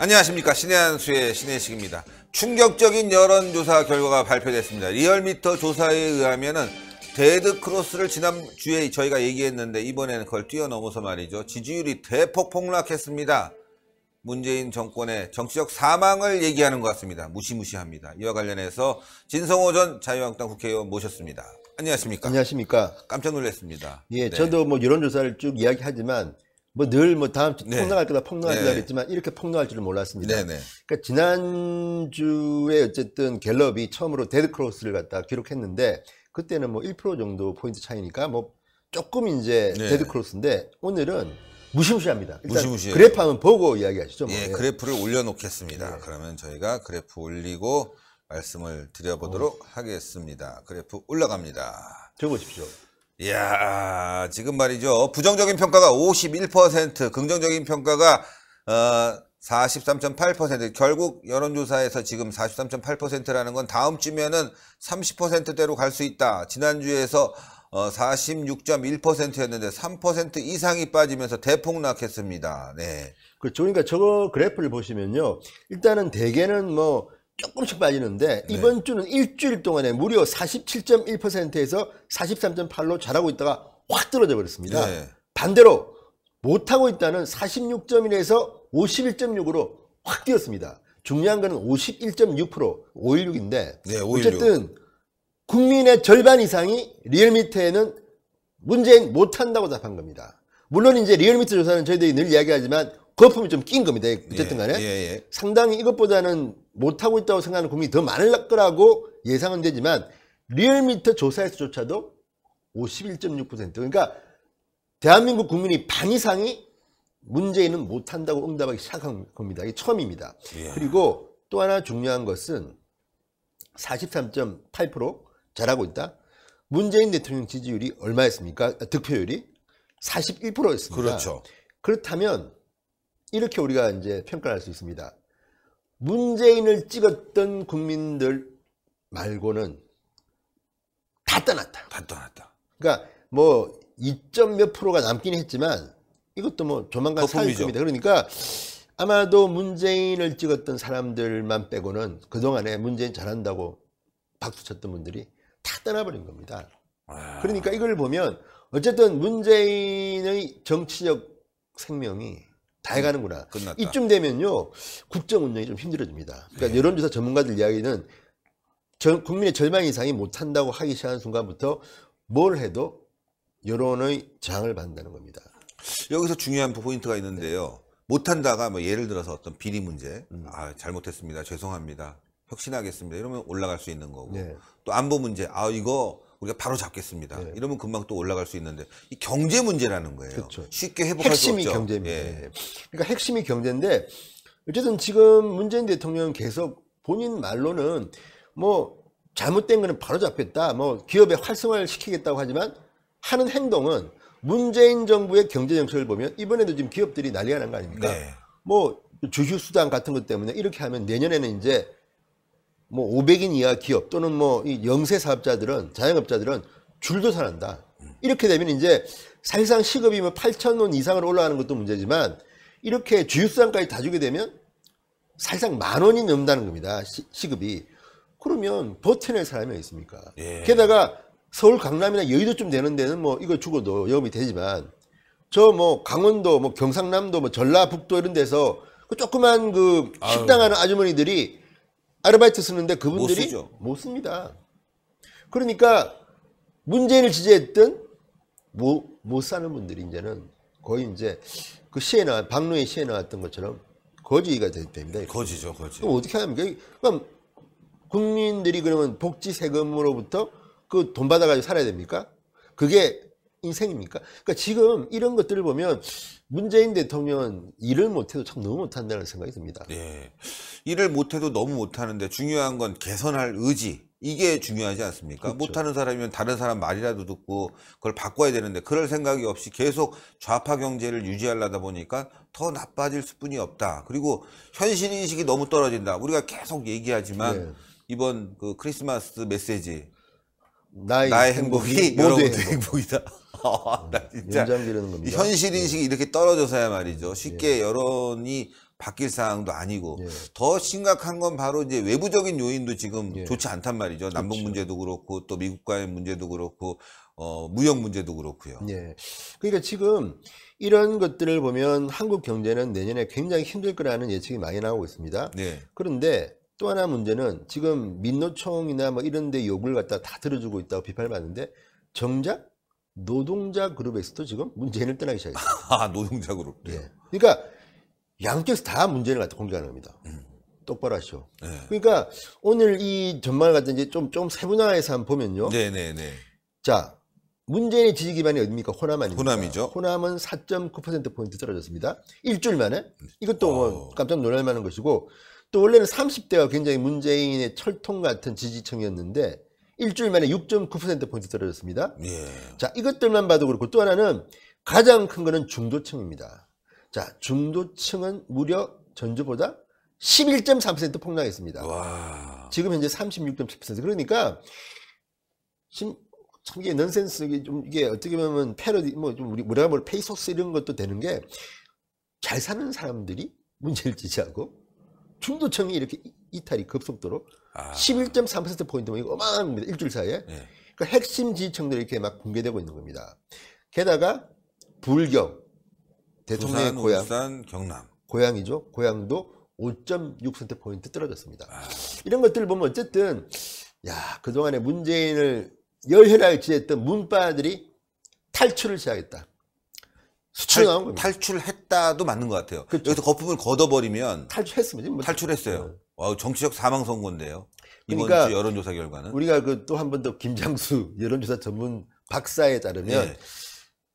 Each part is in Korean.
안녕하십니까 신해한수의 신혜식입니다 충격적인 여론조사 결과가 발표됐습니다. 리얼미터 조사에 의하면은 데드 크로스를 지난주에 저희가 얘기했는데 이번에는 그걸 뛰어넘어서 말이죠. 지지율이 대폭 폭락했습니다. 문재인 정권의 정치적 사망을 얘기하는 것 같습니다. 무시무시합니다. 이와 관련해서 진성호 전 자유한국당 국회의원 모셨습니다. 안녕하십니까? 안녕하십니까? 깜짝 놀랐습니다. 예, 네. 저도 뭐 여론조사를 쭉 이야기하지만 뭐 늘뭐 뭐 다음 주 네. 폭로할 거다 폭로할 네. 거다 그랬지만 이렇게 폭로할 줄은 몰랐습니다. 네, 네. 그러니까 지난주에 어쨌든 갤럽이 처음으로 데드크로스를 갖다 기록했는데 그때는 뭐 1% 정도 포인트 차이니까 뭐 조금 이제 데드크로스인데 오늘은 무시무시합니다. 무시무시 그래프 한번 보고 이야기하시죠. 뭐. 예, 그래프를 올려놓겠습니다. 네. 그러면 저희가 그래프 올리고 말씀을 드려보도록 오. 어. 하겠습니다. 그래프 올라갑니다. 들어보십시오 이야 지금 말이죠. 부정적인 평가가 51% 긍정적인 평가가 어, 43.8% 결국 여론조사에서 지금 43.8%라는 건 다음 주면은 30%대로 갈 수 있다. 지난주에서 어, 46.1%였는데 3% 이상이 빠지면서 대폭락했습니다. 네. 그렇죠. 그러니까 저거 그래프를 보시면요. 일단은 대개는 뭐 조금씩 빠지는데 네. 이번 주는 일주일 동안에 무려 47.1%에서 43.8로 잘하고 있다가 확 떨어져 버렸습니다. 네. 반대로 못하고 있다는 46.1에서 51.6으로 확 뛰었습니다. 중요한 거는 51.6% 516인데 네, 어쨌든 국민의 절반 이상이 리얼미터에는 문재인 못한다고 답한 겁니다. 물론 이제 리얼미터 조사는 저희들이 늘 이야기하지만 거품이 좀 낀 겁니다. 어쨌든 간에. 예, 예, 예. 상당히 이것보다는 못하고 있다고 생각하는 국민이 더 많을 거라고 예상은 되지만 리얼미터 조사에서조차도 51.6% 그러니까 대한민국 국민이 반 이상이 문재인은 못한다고 응답하기 시작한 겁니다. 이게 처음입니다. 예. 그리고 또 하나 중요한 것은 43.8% 잘하고 있다. 문재인 대통령 지지율이 얼마였습니까? 아, 득표율이 41%였습니다. 그렇죠. 그렇다면 이렇게 우리가 이제 평가를 할 수 있습니다. 문재인을 찍었던 국민들 말고는 다 떠났다. 다 떠났다. 그러니까 뭐 2.몇 프로가 남긴 했지만 이것도 뭐 조만간 사유입니다. 그러니까 아마도 문재인을 찍었던 사람들만 빼고는 그동안에 문재인 잘한다고 박수쳤던 분들이 다 떠나버린 겁니다. 아. 그러니까 이걸 보면 어쨌든 문재인의 정치적 생명이 다 해가는구나. 음, 끝났다. 이쯤 되면요 국정 운영이 좀 힘들어집니다. 그러니까 예. 여론조사 전문가들 이야기는 전, 국민의 절반 이상이 못한다고 하기 시작한 순간부터 뭘 해도 여론의 저항을 받는다는 겁니다. 여기서 중요한 포인트가 있는데요. 네. 못한다가 뭐 예를 들어서 어떤 비리 문제, 음. 아 잘못했습니다, 죄송합니다, 혁신하겠습니다 이러면 올라갈 수 있는 거고 네. 또 안보 문제, 아 이거 우리가 바로 잡겠습니다. 네. 이러면 금방 또 올라갈 수 있는데 이 경제 문제라는 거예요. 그렇죠. 쉽게 회복할 수 없죠. 핵심이 경제입니다. 예. 그러니까 핵심이 경제인데 어쨌든 지금 문재인 대통령은 계속 본인 말로는 뭐 잘못된 거는 바로 잡혔다. 뭐 기업의 활성화를 시키겠다고 하지만 하는 행동은 문재인 정부의 경제 정책을 보면 이번에도 지금 기업들이 난리가 난 거 아닙니까? 네. 뭐 주휴 수당 같은 것 때문에 이렇게 하면 내년에는 이제 뭐 500인 이하 기업 또는 뭐이 영세 사업자들은 자영업자들은 줄도 서한다 이렇게 되면 이제 사실상 시급이 뭐 8천 원 이상으로 올라가는 것도 문제지만 이렇게 주유수당까지 다 주게 되면 사실상 만 원이 넘다는 는 겁니다. 시, 시 급이 그러면 버텨낼 사람이 있습니까? 예. 게다가 서울 강남이나 여의도쯤 되는 데는 뭐 이거 죽어도 영업이 되지만 저 뭐 강원도 뭐 경상남도 뭐 전라북도 이런 데서 그 조그만 그 식당 하는 아주머니들이 아르바이트 쓰는데 그분들이 못, 못 씁니다. 그러니까 문재인을 지지했던 못, 뭐, 못 사는 분들이 이제는 거의 이제 그 시에 나 박노의 시에 나왔던 것처럼 거지가 됩니다. 거지죠, 거지. 그럼 어떻게 하면 그럼 국민들이 그러면 복지 세금으로부터 그 돈 받아가지고 살아야 됩니까? 그게 인생입니까? 그러니까 지금 이런 것들을 보면 문재인 대통령은 일을 못해도 참 너무 못한다는 생각이 듭니다. 네. 일을 못해도 너무 못하는데 중요한 건 개선할 의지. 이게 중요하지 않습니까? 그렇죠. 못하는 사람이면 다른 사람 말이라도 듣고 그걸 바꿔야 되는데 그럴 생각이 없이 계속 좌파 경제를 유지하려다 보니까 더 나빠질 수뿐이 없다. 그리고 현실 인식이 너무 떨어진다. 우리가 계속 얘기하지만 네. 이번 그 크리스마스 메시지 나의, 나의 행복이, 행복이 여러분의 행복. 행복이다. 나 진짜 연장되는 겁니다. 현실 인식이 예. 이렇게 떨어져서야 말이죠. 쉽게 예. 여론이 바뀔 사항도 아니고 예. 더 심각한 건 바로 이제 외부적인 요인도 지금 예. 좋지 않단 말이죠. 그렇죠. 남북 문제도 그렇고 또 미국과의 문제도 그렇고 어, 무역 문제도 그렇고요. 예. 그러니까 지금 이런 것들을 보면 한국 경제는 내년에 굉장히 힘들 거라는 예측이 많이 나오고 있습니다. 네. 그런데 또 하나 문제는 지금 민노총이나 뭐 이런 데 욕을 갖다 다 들어주고 있다고 비판을 받는데 정작 노동자 그룹에서도 지금 문재인을 떠나기 시작했어요. 아, 노동자 그룹. 예. 그러니까 양쪽에서 다 문재인을 갖다 공격하는 겁니다. 음. 똑바로 하시오. 네. 그러니까 오늘 이 전망을 갖다 이제 좀, 좀 세분화해서 한번 보면요. 네네네. 네, 네. 자, 문재인의 지지 기반이 어딥니까? 호남 아닙니까? 호남이죠. 호남은 4.9%포인트 떨어졌습니다. 일주일 만에. 음. 이것도 뭐 어. 깜짝 놀랄 만한 것이고, 또 원래는 30대가 굉장히 문재인의 철통 같은 지지층이었는데, 일주일 만에 6.9%포인트 떨어졌습니다. 예. 자, 이것들만 봐도 그렇고 또 하나는 가장 큰 거는 중도층입니다. 자, 중도층은 무려 전주보다 11.3% 폭락했습니다. 와. 지금 현재 36.7% 그러니까 심, 참 이게 넌센스 이게 좀 이게 어떻게 보면 패러디 뭐 좀 우리 우리가 뭘 페이소스 이런 것도 되는 게 잘 사는 사람들이 문제를 제시하고 중도층이 이렇게 이탈이 급속도로 아. 11.3%포인트면 뭐 이거 어마어마합니다 일주일 사이에. 네. 그 핵심 지지층들이 이렇게 막 붕괴되고 있는 겁니다. 게다가 불경, 대통령의 부산, 고향. 울산, 경남. 고향이죠. 고향도 5.6%포인트 떨어졌습니다. 아. 이런 것들을 보면 어쨌든, 야, 그동안에 문재인을 열혈하게 지했던 문파들이 탈출을 시작했다. 수출 나온 겁니다. 탈출했다도 맞는 것 같아요. 그렇죠. 여기서 거품을 걷어버리면. 탈출했습니다. 뭐 탈출했어요. 네. 와, 정치적 사망 선고인데요. 이번 그러니까 주 여론조사 결과는 우리가 그또한 번 더 김장수 여론조사 전문 박사에 따르면 예.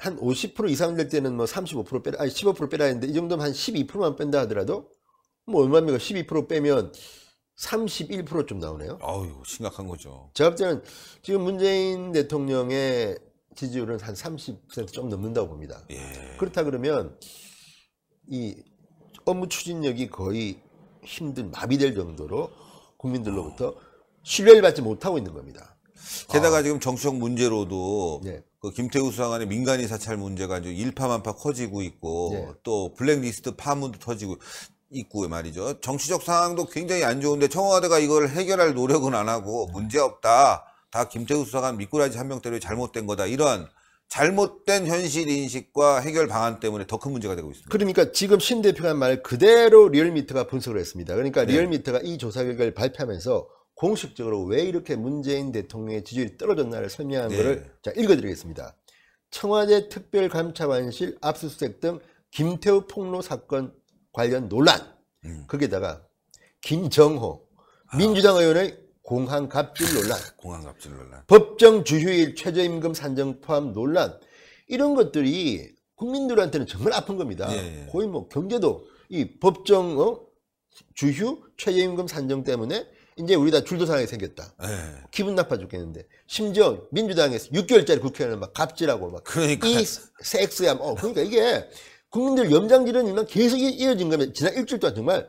한50% 이상 될 때는 뭐 35% 빼라 아니 15% 빼라 했는데 이 정도면 한 12%만 뺀다 하더라도 뭐 얼마입니까? 12% 빼면 31%좀 나오네요. 아유, 심각한 거죠. 제가 볼 때는 지금 문재인 대통령의 지지율은 한 30%좀 넘는다고 봅니다. 예. 그렇다 그러면 이 업무 추진력이 거의 힘든 마비될 정도로 국민들로부터 신뢰를 받지 못하고 있는 겁니다. 게다가 아. 지금 정치적 문제로도 네. 그 김태우 수상관의 민간인 사찰 문제가 이제 일파만파 커지고 있고 네. 또 블랙리스트 파문도 터지고 있고 말이죠. 정치적 상황도 굉장히 안 좋은데 청와대가 이걸 해결할 노력은 안 하고 네. 문제 없다. 다 김태우 수사관 미꾸라지 한명 때문에 잘못된 거다. 이런 잘못된 현실 인식과 해결 방안 때문에 더 큰 문제가 되고 있습니다. 그러니까 지금 신 대표가 말 그대로 리얼미터가 분석을 했습니다. 그러니까 네. 리얼미터가 이 조사 결과를 발표하면서 공식적으로 왜 이렇게 문재인 대통령의 지지율이 떨어졌나를 설명한 네. 거를 자 읽어드리겠습니다. 청와대 특별감찰관실 압수수색 등 김태우 폭로 사건 관련 논란 음. 거기에다가 김정호 아. 민주당 의원의 공항 갑질 논란, 공항 갑질 논란, 법정 주휴일 최저임금 산정 포함 논란 이런 것들이 국민들한테는 정말 아픈 겁니다. 예, 예. 거의 뭐 경제도 이 법정 어? 주휴 최저임금 산정 때문에 이제 우리 다줄도상하게 생겼다. 예, 예. 기분 나빠 죽겠는데 심지어 민주당에서 6개월짜리 국회의원을 막 갑질하고 막 그러니까 이 섹스야, 어 그러니까 이게 국민들 염장지르는 일만 계속 이어진 거면 지난 일주일 동안 정말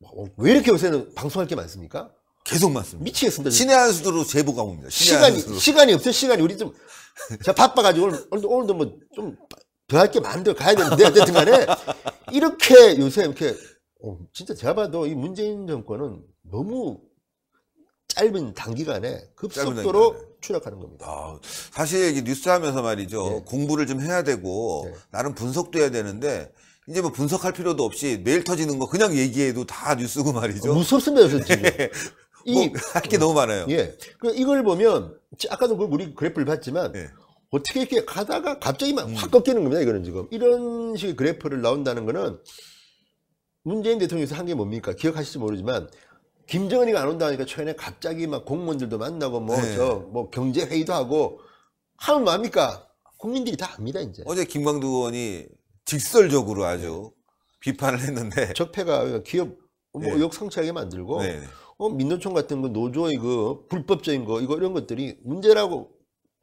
뭐, 왜 이렇게 요새는 방송할 게 많습니까? 계속 맞습니다 미치겠습니다. 지금. 신의 한 수도로 제보가 옵니다. 시간이 시간이 없어요. 시간이 우리 좀 제가 바빠가지고 오늘, 도 오늘도 뭐 좀더 할게 많은데 가야 되는데 어쨌든간에 이렇게 요새 이렇게 어, 진짜 제가 봐도 이 문재인 정권은 너무 짧은 단기간에 급속도로 짧은 추락하는 겁니다. 아, 사실 이게 뉴스 하면서 말이죠. 네. 공부를 좀 해야 되고 네. 나름 분석도 해야 되는데 이제 뭐 분석할 필요도 없이 매일 터지는 거 그냥 얘기해도 다 뉴스고 말이죠. 무섭습니다, 요즘. 이 할게 뭐, 어. 너무 많아요. 예. 그 이걸 보면 아까도 그 우리 그래프를 봤지만 예. 어떻게 이렇게 가다가 갑자기 막확 음. 꺾이는 겁니다. 이거는 지금 이런 식의 그래프를 나온다는 거는 문재인 대통령에서 한 게 뭡니까? 기억하실지 모르지만 김정은이가 안 온다니까 최근에 갑자기 막 공무원들도 만나고 뭐 저뭐 네. 뭐 경제 회의도 하고 하면 뭡니까? 뭐 국민들이 다 압니다 이제. 어제 김광두 의원이 직설적으로 아주 비판을 했는데 적폐가 기업 뭐 예. 네. 상성하게 네. 만들고 어, 민노총 같은 거 노조의 그 불법적인 거 이거 이런 것들이 문제라고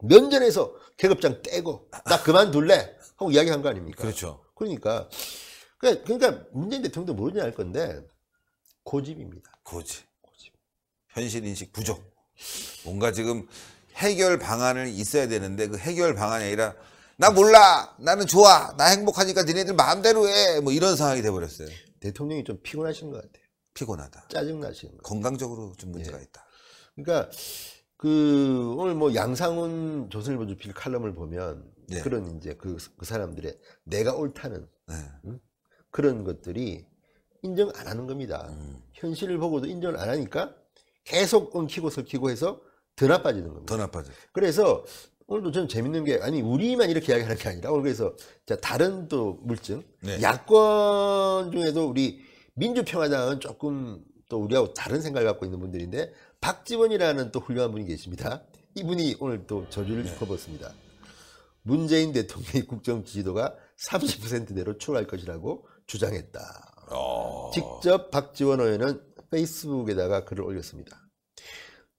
면전에서 계급장 떼고 나 그만둘래 하고 이야기한 거 아닙니까? 그렇죠. 그러니까 그러니까, 그러니까 문재인 대통령도 모르지 않 건데 고집입니다. 고집. 고집. 현실 인식 부족. 뭔가 지금 해결 방안을 있어야 되는데 그 해결 방안이 아니라 나 몰라 나는 좋아 나 행복하니까 니네들 마음대로 해뭐 이런 상황이 돼버렸어요. 대통령이 좀 피곤하신 것 같아요. 피곤하다. 짜증나시는 거예요. 건강적으로 좀 문제가 예. 있다. 그러니까 그 오늘 뭐 양상훈 조선일보 주필 칼럼을 보면 예. 그런 이제 그, 그 사람들의 내가 옳다는 예. 응? 그런 것들이 인정 안 하는 겁니다. 음. 현실을 보고도 인정을 안 하니까 계속 엉키고 설키고 해서 더 나빠지는 겁니다. 더 나빠져. 그래서 오늘도 저는 재밌는 게 아니 우리만 이렇게 이야기하는 게 아니라 오늘 그래서 자 다른 또 물증 네. 야권 중에도 우리 민주평화당은 조금 또 우리하고 다른 생각을 갖고 있는 분들인데 박지원이라는 또 훌륭한 분이 계십니다. 이분이 오늘 또 저주를 네. 입어봤습니다. 네. 문재인 대통령의 국정 지지도가 30%대로 추락할 것이라고 주장했다. 어... 직접 박지원 의원은 페이스북에다가 글을 올렸습니다.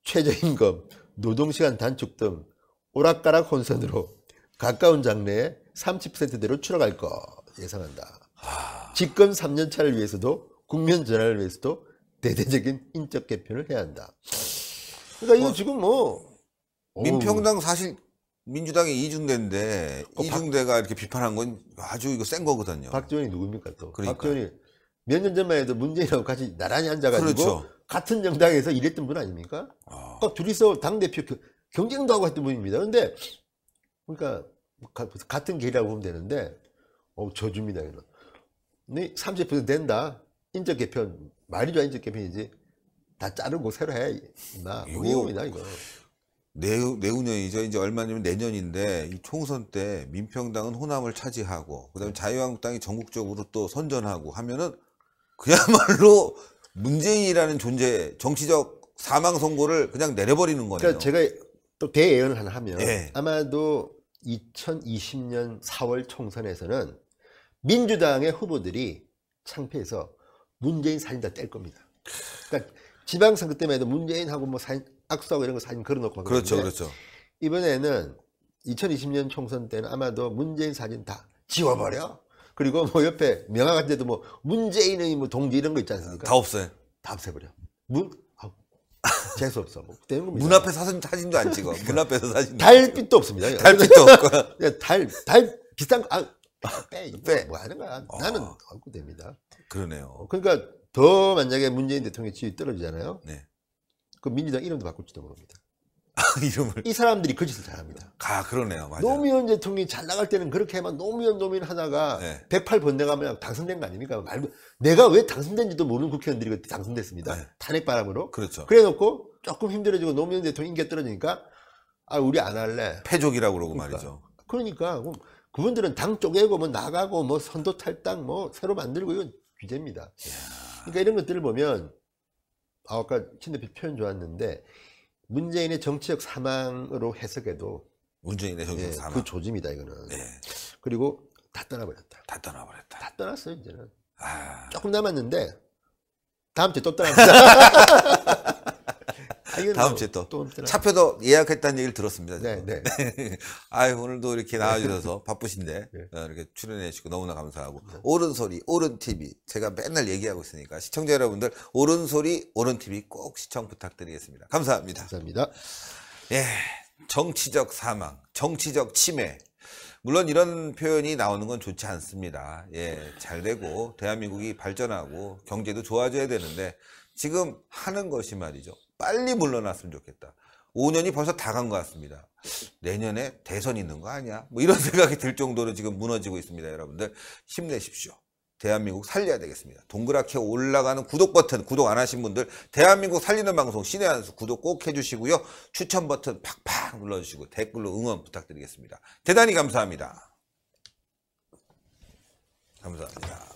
최저임금, 노동시간 단축 등 오락가락 혼선으로 가까운 장래에 30%대로 추락할 것 예상한다. 집권 3년차를 위해서도 국면 전환을 위해서도 대대적인 인적 개편을 해야 한다. 그러니까 이거 어, 지금 뭐 어. 민평당 사실 민주당이 이중대인데 어, 이중대가 박, 이렇게 비판한 건 아주 이거 센 거거든요. 박지원이 누굽니까 또? 그러니까. 박지원이 몇 년 전만 해도 문재인하고 같이 나란히 앉아가지고 그렇죠. 같은 정당에서 일했던 분 아닙니까? 어. 둘이서 당 대표 경쟁도 하고 했던 분입니다. 근데 그러니까 같은 계라고 보면 되는데 어저주니다 이런. 30% 된다. 인적 개편 말이죠 인적 개편이지 다 자르고 새로 해 임마 무용이다 이거 내, 내후년이죠 이제 얼마냐면 내년인데 이 총선 때 민평당은 호남을 차지하고 그다음에 자유한국당이 전국적으로 또 선전하고 하면은 그야말로 문재인이라는 존재 정치적 사망 선고를 그냥 내려버리는 거네요. 그러니까 제가 또 대예언을 하나 하면 네. 아마도 2020년 4월 총선에서는 민주당의 후보들이 창피해서 문재인 사진 다 뗄 겁니다. 그러니까 지방선거 때만 해도 문재인하고 뭐 사진, 악수하고 이런 거 사진 걸어놓고 그렇죠, 그렇죠. 이번에는 2020년 총선 때는 아마도 문재인 사진 다 지워버려. 그리고 뭐 옆에 명화 같 데도 뭐 문재인의 뭐 동지 이런 거 있지 않습니까? 다 없애. 다 없애버려. 문, 아, 재수 없어. 뭐, 문 뭐 앞에 사진, 사진도 안 찍어. 그러니까 문 앞에서 사진. 달빛도 없습니다. 달빛도 없고. 예, 달, 달, 비싼 거, 아, 빼, 네, 빼. 네. 뭐 하는 거야. 어. 나는 안고 됩니다. 그러네요. 그러니까 더 만약에 문재인 대통령 지지 떨어지잖아요. 네. 그 민주당 이름도 바꿀지도 모릅니다. 아, 이름을. 이 사람들이 그 짓을 잘합니다. 아, 그러네요. 맞아요. 노무현 대통령이 잘 나갈 때는 그렇게 해만 노무현 노무현 하다가 네. 108 번뇌가면 당선된 거 아닙니까? 말고 내가 왜 당선된지도 모르는 국회의원들이 그때 당선됐습니다. 네. 탄핵 바람으로. 그렇죠. 그래 놓고 조금 힘들어지고 노무현 대통령 인기 떨어지니까 아, 우리 안 할래. 패족이라고 그러고 그러니까. 말이죠. 그러니까 그분들은 당 쪼개고 뭐 나가고 뭐 선도 탈당 뭐 새로 만들고 이건 규제입니다. 그러니까 이런 것들을 보면 아, 아까 신 대표 표현 좋았는데 문재인의 정치적 사망으로 해석해도 문재인의 정치적 예, 그 사망 그 조짐이다 이거는. 예. 그리고 다 떠나버렸다. 다 떠나버렸다. 다 떠났어요 이제는. 아... 조금 남았는데 다음 주에 또 떠납니다. 다음 주에 또, 또 차표도 예약했다는 얘기를 들었습니다. 네, 네. 아유 오늘도 이렇게 나와주셔서 네. 바쁘신데 네. 어, 이렇게 출연해 주시고 너무나 감사하고 오른 네. 소리 오른 TV 제가 맨날 얘기하고 있으니까 시청자 여러분들 오른 소리 오른 TV 꼭 시청 부탁드리겠습니다. 감사합니다. 감사합니다. 예, 정치적 사망, 정치적 침해. 물론 이런 표현이 나오는 건 좋지 않습니다. 예, 잘 되고 대한민국이 발전하고 경제도 좋아져야 되는데 지금 하는 것이 말이죠. 빨리 물러났으면 좋겠다. 5년이 벌써 다 간 것 같습니다. 내년에 대선 있는 거 아니야? 뭐 이런 생각이 들 정도로 지금 무너지고 있습니다. 여러분들 힘내십시오. 대한민국 살려야 되겠습니다. 동그랗게 올라가는 구독 버튼 구독 안 하신 분들 대한민국 살리는 방송 신의 한수 구독 꼭 해주시고요. 추천 버튼 팍팍 눌러주시고 댓글로 응원 부탁드리겠습니다. 대단히 감사합니다. 감사합니다.